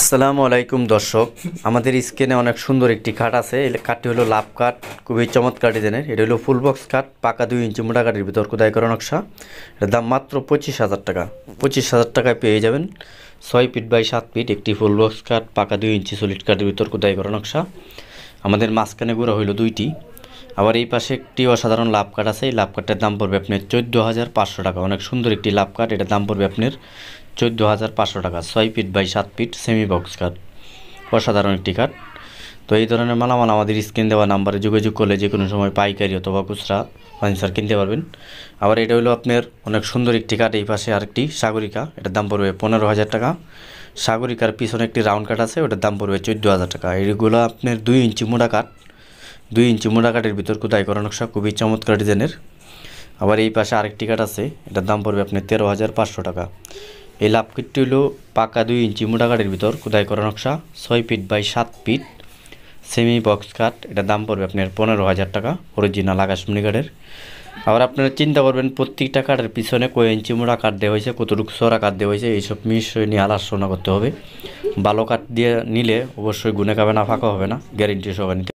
আসসালামু আলাইকুম দর্শক আমাদের স্ক্রিনে অনেক সুন্দর একটি কাঠ আছে এই কাঠটি হলো লাভ কাঠ খুবই চমৎকার ডিজাইনের এটা হলো ফুল বক্স কাঠ পাকা দুই ইঞ্চি মোটা কাঠের ভিতর কোদায় করা নকশা এটার দাম মাত্র পঁচিশ হাজার টাকা পঁচিশ হাজার টাকায় পেয়ে যাবেন ছয় ফিট বাই সাত ফিট একটি ফুল বক্স কাঠ পাকা দুই ইঞ্চি সলিড কাঠের ভিতর কোদায় করা নকশা আমাদের মাঝখানে গোড়া হইলো দুইটি আবার এই পাশে একটি অসাধারণ লাভ কাঠ আছে এই লাভ কাঠটার দাম পড়বে আপনার চোদ্দো হাজার পাঁচশো টাকা অনেক সুন্দর একটি লাভ কাঠ এটার দাম পড়বে আপনার চোদ্দো হাজার পাঁচশো টাকা ছয় ফিট বাই সাত ফিট সেমি বক্স কাঠ অসাধারণ একটি কাঠ তো এই ধরনের মালামাল আমাদের স্ক্রিন দেওয়া নাম্বারে যোগাযোগ করলে যে কোনো সময় পাইকারি অথবা খুচরা ফার্নিচার কিনতে পারবেন আবার এটা হলো আপনার অনেক সুন্দর একটি কাঠ এই পাশে আরেকটি সাগরিকা এটার দাম পড়বে পনেরো হাজার টাকা সাগরিকার পিছনে একটি রাউন্ড কাঠ আছে ওটার দাম পড়বে চোদ্দো হাজার টাকা এইগুলো আপনার দুই ইঞ্চি মোটা কাঠ দুই ইঞ্চি মোটা কাঠের ভিতর খোদাই করা নকশা খুবই চমৎকার ডিজাইনের আবার এই পাশে আরেকটি কাঠ আছে এটার দাম পড়বে আপনার তেরো হাজার পাঁচশো টাকা এই লাভ কিটটি হলো পাকা দুই ইঞ্চি মোটা কাঠের ভিতর খোদাই করা নকশা ছয় ফিট বাই সাত ফিট সেমি বক্স কাঠ এটার দাম পড়বে আপনার পনেরো হাজার টাকা অরিজিনাল আকাশমণি কাঠের আবার আপনারা চিন্তা করবেন প্রত্যেকটা কাঠের পিছনে কয় ইঞ্চি মোড়া কাঠ দেওয়া হয়েছে কতটুকু সরা কাঠ দেওয়া হয়েছে এইসব মিশ্রয় নিয়ে আলোচনা করতে হবে ভালো কাঠ দিয়ে নিলে অবশ্যই গুনে খাবে না ফাঁকা হবে না গ্যারেন্টি সবাই নিতে